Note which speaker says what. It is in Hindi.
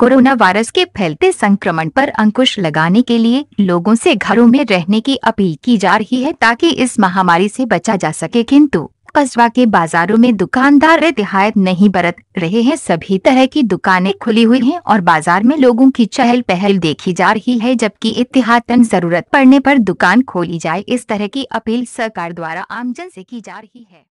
Speaker 1: कोरोना वायरस के फैलते संक्रमण पर अंकुश लगाने के लिए लोगों से घरों में रहने की अपील की जा रही है ताकि इस महामारी से बचा जा सके किंतु कस्बा के बाजारों में दुकानदार रियायत नहीं बरत रहे हैं सभी तरह की दुकानें खुली हुई हैं और बाजार में लोगों की चहल पहल देखी जा रही है जबकि एहतियातन जरूरत पड़ने पर दुकान खोली जाए इस तरह की अपील सरकार द्वारा
Speaker 2: आमजन से की जा रही है